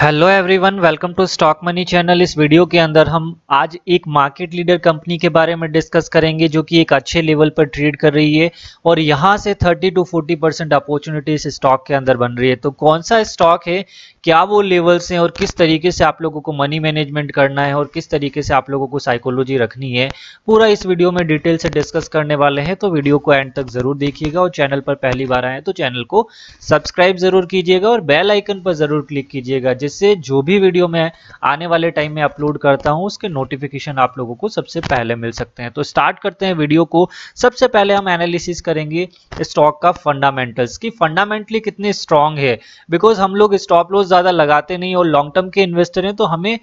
hello everyone welcome to stock money channel इस video के अंदर हम आज एक मार्केट लीडर कंपनी के बारे में डिस्कस करेंगे जो कि एक अच्छे लेवल पर ट्रेड कर रही है और यहां से 30 टू 40 परसेंट अपॉर्चुनिटीज स्टॉक के अंदर बन रही है तो कौन सा स्टॉक है क्या वो लेवल्स हैं और किस तरीके से आप लोगों को मनी मैनेजमेंट करना है और किस तरीके से आप लोगों को साइकोलॉजी रखनी है पूरा इस वीडियो में डिटेल से डिस्कस करने वाले हैं तो वीडियो को एंड तक जरूर देखिएगा और चैनल पर पहली बार आए तो चैनल को सब्सक्राइब जरूर कीजिएगा और बेल आइकन पर जरूर क्लिक कीजिएगा जिससे जो भी वीडियो मैं आने वाले टाइम में अपलोड करता हूँ उसके नोटिफिकेशन आप लोगों को सबसे पहले मिल सकते हैं तो स्टार्ट करते हैं वीडियो को सबसे पहले हम एनालिसिस करेंगे स्टॉक का फंडामेंटल्स की फंडामेंटली कितने स्ट्रांग है बिकॉज हम लोग स्टॉप लॉस ज़्यादा लगाते नहीं और लॉन्ग टर्म के इन्वेस्टर हैं तो हमें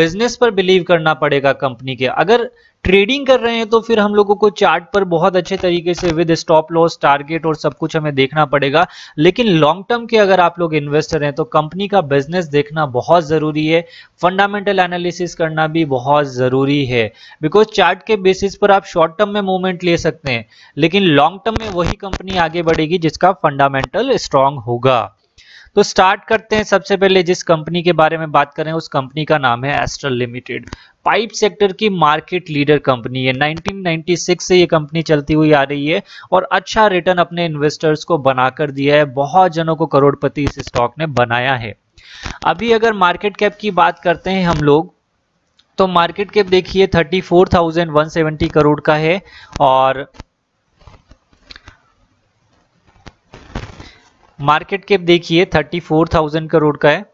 बिजनेस पर बिलीव करना पड़ेगा कंपनी के अगर ट्रेडिंग कर रहे हैं तो फिर हम लोगों को चार्ट पर बहुत अच्छे तरीके से विद स्टॉप लॉस टारगेट और सब कुछ हमें देखना पड़ेगा लेकिन लॉन्ग टर्म के अगर आप लोग इन्वेस्टर हैं तो कंपनी का बिजनेस देखना बहुत ज़रूरी है फंडामेंटल एनालिसिस करना भी बहुत ज़रूरी है बिकॉज चार्ट के बेसिस पर आप शॉर्ट टर्म में मूवमेंट ले सकते हैं लेकिन लॉन्ग टर्म में वही कंपनी आगे बढ़ेगी जिसका फंडामेंटल स्ट्रांग होगा तो स्टार्ट करते हैं सबसे पहले जिस कंपनी के बारे में बात करें उस कंपनी का नाम है एस्ट्रल लिमिटेड पाइप सेक्टर की मार्केट लीडर कंपनी है 1996 से ये कंपनी चलती हुई आ रही है और अच्छा रिटर्न अपने इन्वेस्टर्स को बनाकर दिया है बहुत जनों को करोड़पति इस स्टॉक ने बनाया है अभी अगर मार्केट कैप की बात करते हैं हम लोग तो मार्केट कैप देखिए 34,170 करोड़ का है और मार्केट कैप देखिए 34,000 करोड़ का है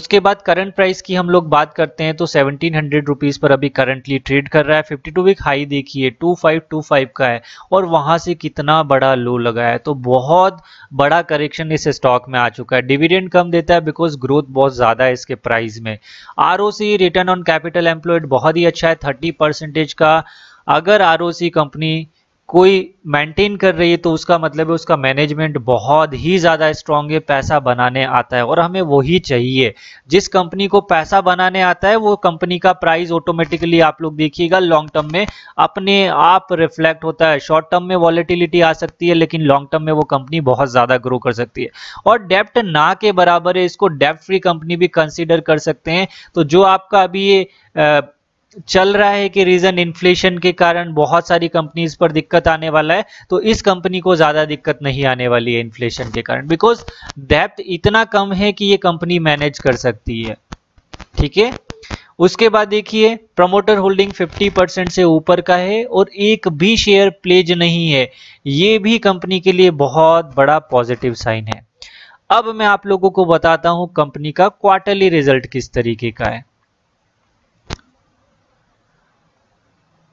उसके बाद करंट प्राइस की हम लोग बात करते हैं तो सेवनटीन हंड्रेड रुपीज़ पर अभी करंटली ट्रेड कर रहा है फिफ्टी टू वीक हाई देखिए टू फाइव टू फाइव का है और वहाँ से कितना बड़ा लो लगा है तो बहुत बड़ा करेक्शन इस स्टॉक में आ चुका है डिविडेंड कम देता है बिकॉज ग्रोथ बहुत ज़्यादा है इसके प्राइस में or return on capital employed बहुत ही अच्छा है थर्टी परसेंटेज का अगर आर कंपनी कोई मेंटेन कर रही है तो उसका मतलब है उसका मैनेजमेंट बहुत ही ज़्यादा स्ट्रांग है पैसा बनाने आता है और हमें वही चाहिए जिस कंपनी को पैसा बनाने आता है वो कंपनी का प्राइस ऑटोमेटिकली आप लोग देखिएगा लॉन्ग टर्म में अपने आप रिफ्लेक्ट होता है शॉर्ट टर्म में वॉलिटिलिटी आ सकती है लेकिन लॉन्ग टर्म में वो कंपनी बहुत ज़्यादा ग्रो कर सकती है और डेप्ट ना के बराबर है इसको डेप्ट फ्री कंपनी भी कंसिडर कर सकते हैं तो जो आपका अभी ये चल रहा है कि रीजन इन्फ्लेशन के कारण बहुत सारी कंपनीज पर दिक्कत आने वाला है तो इस कंपनी को ज्यादा दिक्कत नहीं आने वाली है इन्फ्लेशन के कारण बिकॉज डेप्थ इतना कम है कि ये कंपनी मैनेज कर सकती है ठीक है उसके बाद देखिए प्रमोटर होल्डिंग 50 परसेंट से ऊपर का है और एक भी शेयर प्लेज नहीं है ये भी कंपनी के लिए बहुत बड़ा पॉजिटिव साइन है अब मैं आप लोगों को बताता हूं कंपनी का क्वार्टरली रिजल्ट किस तरीके का है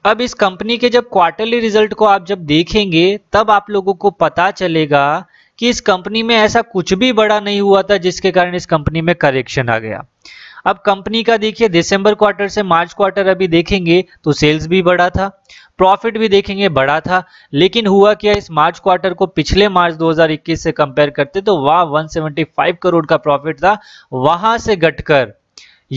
अब इस कंपनी के जब क्वार्टरली रिजल्ट को आप जब देखेंगे तब आप लोगों को पता चलेगा कि इस कंपनी में ऐसा कुछ भी बड़ा नहीं हुआ था जिसके कारण इस कंपनी में करेक्शन आ गया अब कंपनी का देखिए दिसंबर क्वार्टर से मार्च क्वार्टर अभी देखेंगे तो सेल्स भी बड़ा था प्रॉफिट भी देखेंगे बड़ा था लेकिन हुआ क्या इस मार्च क्वार्टर को पिछले मार्च 2021 से कंपेयर करते तो वहाँ 175 करोड़ का प्रॉफिट था वहां से घटकर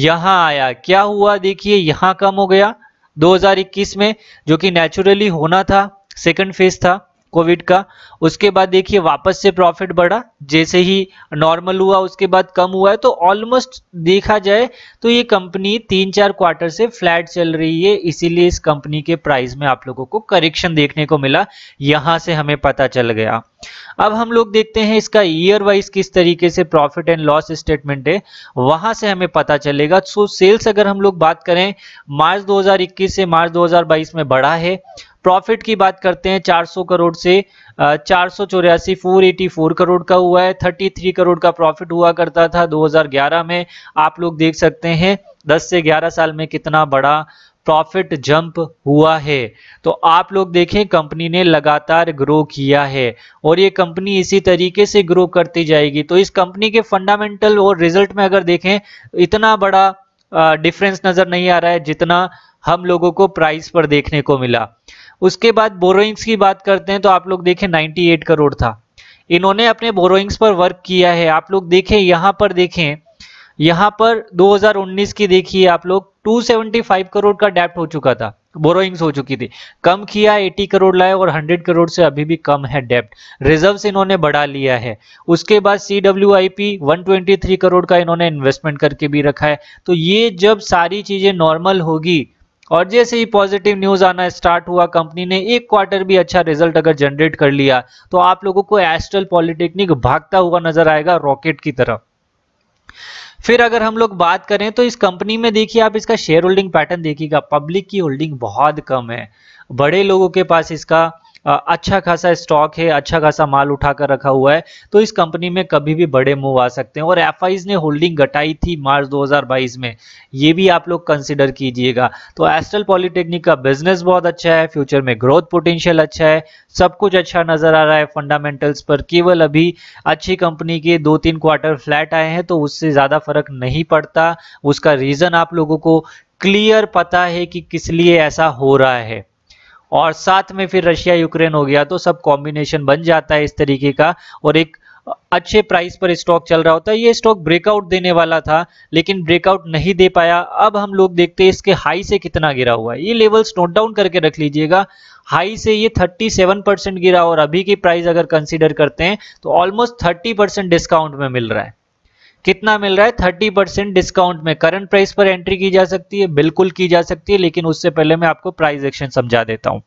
यहाँ आया क्या हुआ देखिए यहाँ कम हो गया 2021 में जो कि नेचुरली होना था सेकंड फेज था कोविड का उसके बाद देखिए वापस से प्रॉफिट बढ़ा जैसे ही नॉर्मल हुआ उसके बाद कम हुआ है तो ऑलमोस्ट देखा जाए तो ये कंपनी तीन चार क्वार्टर से फ्लैट चल रही है इसीलिए इस कंपनी के प्राइस में आप लोगों को करेक्शन देखने को मिला यहां से हमें पता चल गया अब हम लोग देखते हैं इसका ईयर वाइज किस तरीके से प्रॉफिट एंड लॉस स्टेटमेंट है वहां से हमें पता चलेगा सो सेल्स अगर हम लोग बात करें मार्च 2021 से मार्च 2022 में बढ़ा है प्रॉफिट की बात करते हैं 400 करोड़ से चार सौ चौरासी फोर एटी फोर करोड़ का हुआ है 33 करोड़ का प्रॉफिट हुआ करता था 2011 में आप लोग देख सकते हैं 10 से 11 साल में कितना बड़ा प्रॉफिट जंप हुआ है तो आप लोग देखें कंपनी ने लगातार ग्रो किया है और ये कंपनी इसी तरीके से ग्रो करती जाएगी तो इस कंपनी के फंडामेंटल और रिजल्ट में अगर देखें इतना बड़ा डिफरेंस नज़र नहीं आ रहा है जितना हम लोगों को प्राइस पर देखने को मिला उसके बाद बोरोइंग्स की बात करते हैं तो आप लोग देखें 98 करोड़ था इन्होंने अपने बोरोइंग्स पर वर्क किया है आप लोग देखें यहाँ पर देखें यहाँ पर 2019 की देखिए आप लोग 275 करोड़ का डेप्ट हो चुका था बोरोइंग्स हो चुकी थी कम किया 80 करोड़ लाए और 100 करोड़ से अभी भी कम है डेप्ट रिजर्व इन्होंने बढ़ा लिया है उसके बाद C W I P one crore का इन्होंने इन्वेस्टमेंट करके भी रखा है तो ये जब सारी चीज़ें नॉर्मल होगी और जैसे ही पॉजिटिव न्यूज आना स्टार्ट हुआ कंपनी ने एक क्वार्टर भी अच्छा रिजल्ट अगर जनरेट कर लिया तो आप लोगों को एस्ट्रल पॉलिटेक्निक भागता हुआ नजर आएगा रॉकेट की तरह फिर अगर हम लोग बात करें तो इस कंपनी में देखिए आप इसका शेयर होल्डिंग पैटर्न देखिएगा पब्लिक की होल्डिंग बहुत कम है बड़े लोगों के पास इसका अच्छा खासा स्टॉक है अच्छा खासा माल उठाकर रखा हुआ है तो इस कंपनी में कभी भी बड़े मूव आ सकते हैं और एफ ने होल्डिंग घटाई थी मार्च 2022 में ये भी आप लोग कंसिडर कीजिएगा तो एस्ट्रल पॉलिटेक्निक का बिजनेस बहुत अच्छा है फ्यूचर में ग्रोथ पोटेंशियल अच्छा है सब कुछ अच्छा नजर आ रहा है फंडामेंटल्स पर केवल अभी अच्छी कंपनी के दो तीन क्वार्टर फ्लैट आए हैं तो उससे ज़्यादा फर्क नहीं पड़ता उसका रीज़न आप लोगों को क्लियर पता है कि किस लिए ऐसा हो रहा है और साथ में फिर रशिया यूक्रेन हो गया तो सब कॉम्बिनेशन बन जाता है इस तरीके का और एक अच्छे प्राइस पर स्टॉक चल रहा होता है ये स्टॉक ब्रेकआउट देने वाला था लेकिन ब्रेकआउट नहीं दे पाया अब हम लोग देखते हैं इसके हाई से कितना गिरा हुआ है ये लेवल्स नोट डाउन करके रख लीजिएगा हाई से ये 37 परसेंट गिरा और अभी की प्राइस अगर कंसीडर करते हैं तो ऑलमोस्ट 30 परसेंट डिस्काउंट में मिल रहा है कितना मिल रहा है थर्टी परसेंट डिस्काउंट में करंट प्राइस पर एंट्री की जा सकती है बिल्कुल की जा सकती है लेकिन उससे पहले मैं आपको प्राइस एक्शन समझा देता हूं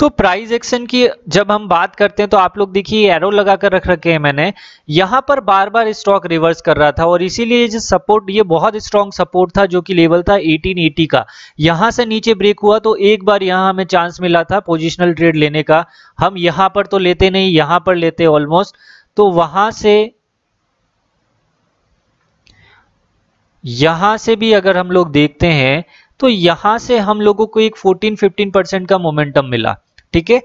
तो प्राइस एक्शन की जब हम बात करते हैं तो आप लोग देखिए एरो लगा कर रख रखे हैं मैंने यहां पर बार बार स्टॉक रिवर्स कर रहा था और इसीलिए जो सपोर्ट ये बहुत स्ट्रांग सपोर्ट था जो कि लेवल था 1880 का यहां से नीचे ब्रेक हुआ तो एक बार यहां हमें चांस मिला था पोजिशनल ट्रेड लेने का हम यहां पर तो लेते नहीं यहां पर लेते ऑलमोस्ट तो वहां से यहां से भी अगर हम लोग देखते हैं तो यहां से हम लोगों को एक 14-15 परसेंट का मोमेंटम मिला ठीक है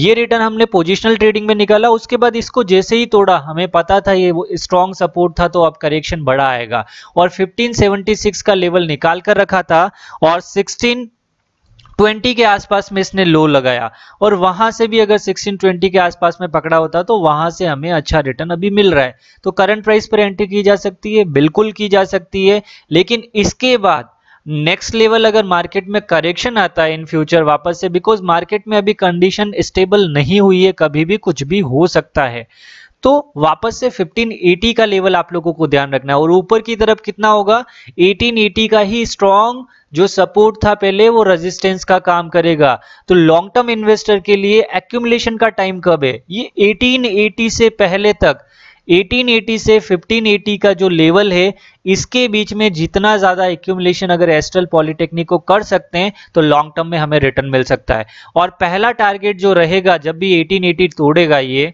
ये रिटर्न हमने पोजिशनल ट्रेडिंग में निकाला उसके बाद इसको जैसे ही तोड़ा हमें पता था ये स्ट्रॉन्ग सपोर्ट था तो अब करेक्शन बड़ा आएगा और 1576 का लेवल निकाल कर रखा था और 20 के आसपास में इसने लो लगाया और वहां से भी अगर 1620 के आसपास में पकड़ा होता तो वहां से हमें अच्छा रिटर्न अभी मिल रहा है तो करंट प्राइस पर एंट्री की जा सकती है बिल्कुल की जा सकती है लेकिन इसके बाद नेक्स्ट लेवल अगर मार्केट में करेक्शन आता है इन फ्यूचर वापस से बिकॉज मार्केट में अभी कंडीशन स्टेबल नहीं हुई है कभी भी कुछ भी हो सकता है तो वापस से 1580 का लेवल आप लोगों को ध्यान रखना है और ऊपर की तरफ कितना होगा 1880 का ही स्ट्रॉन्ग जो सपोर्ट था पहले वो रेजिस्टेंस का काम करेगा तो लॉन्ग टर्म इन्वेस्टर के लिए एक्यूमुलेशन का टाइम कब है ये एटीन से पहले तक 1880 से 1580 का जो लेवल है इसके बीच में जितना ज्यादा एक्यूमुलेशन अगर एस्ट्रल पॉलिटेक्निक को कर सकते हैं तो लॉन्ग टर्म में हमें रिटर्न मिल सकता है और पहला टारगेट जो रहेगा जब भी 1880 तोड़ेगा ये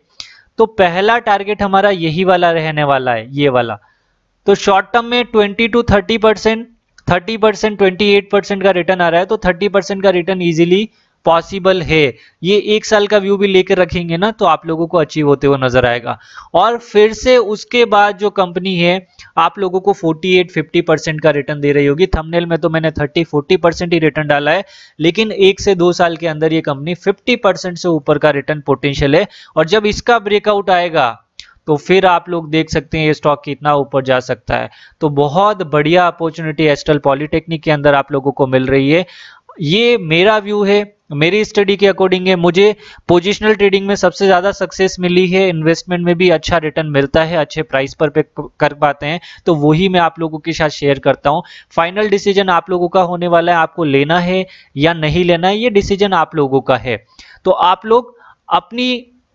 तो पहला टारगेट हमारा यही वाला रहने वाला है ये वाला तो शॉर्ट टर्म में 20 to 30 percent thirty percent twenty eight percent का रिटर्न आ रहा है तो थर्टी परसेंट का रिटर्न इजिली पॉसिबल है ये एक साल का व्यू भी लेकर रखेंगे ना तो आप लोगों को अचीव होते हुए नजर आएगा और फिर से उसके बाद जो कंपनी है आप लोगों को 48 50 परसेंट का रिटर्न दे रही होगी थंबनेल में तो मैंने 30 40 परसेंट ही रिटर्न डाला है लेकिन एक से दो साल के अंदर ये कंपनी 50 परसेंट से ऊपर का रिटर्न पोटेंशियल है और जब इसका ब्रेकआउट आएगा तो फिर आप लोग देख सकते हैं ये स्टॉक कितना ऊपर जा सकता है तो बहुत बढ़िया अपॉर्चुनिटी एस्ट्रल पॉलिटेक्निक के अंदर आप लोगों को मिल रही है ये मेरा व्यू है मेरी स्टडी के अकॉर्डिंग है मुझे पोजिशनल ट्रेडिंग में सबसे ज़्यादा सक्सेस मिली है इन्वेस्टमेंट में भी अच्छा रिटर्न मिलता है अच्छे प्राइस पर पे कर पाते हैं तो वही मैं आप लोगों के साथ शेयर करता हूँ फाइनल डिसीजन आप लोगों का होने वाला है आपको लेना है या नहीं लेना है ये डिसीजन आप लोगों का है तो आप लोग अपनी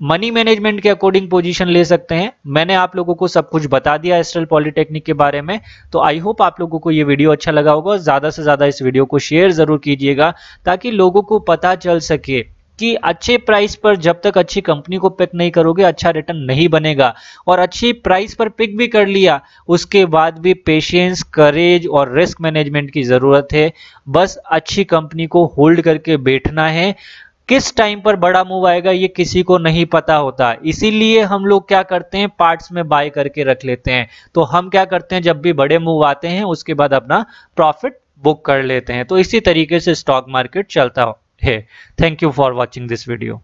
मनी मैनेजमेंट के अकॉर्डिंग पोजीशन ले सकते हैं मैंने आप लोगों को सब कुछ बता दिया एस्ट्रल पॉलिटेक्निक के बारे में तो आई होप आप लोगों को ये वीडियो अच्छा लगा होगा ज़्यादा से ज़्यादा इस वीडियो को शेयर ज़रूर कीजिएगा ताकि लोगों को पता चल सके कि अच्छे प्राइस पर जब तक अच्छी कंपनी को पिक नहीं करोगे अच्छा रिटर्न नहीं बनेगा और अच्छी प्राइस पर पिक भी कर लिया उसके बाद भी पेशेंस करेज और रिस्क मैनेजमेंट की ज़रूरत है बस अच्छी कंपनी को होल्ड करके बैठना है किस टाइम पर बड़ा मूव आएगा ये किसी को नहीं पता होता इसीलिए हम लोग क्या करते हैं पार्ट्स में बाय करके रख लेते हैं तो हम क्या करते हैं जब भी बड़े मूव आते हैं उसके बाद अपना प्रॉफिट बुक कर लेते हैं तो इसी तरीके से स्टॉक मार्केट चलता है thank you for watching this video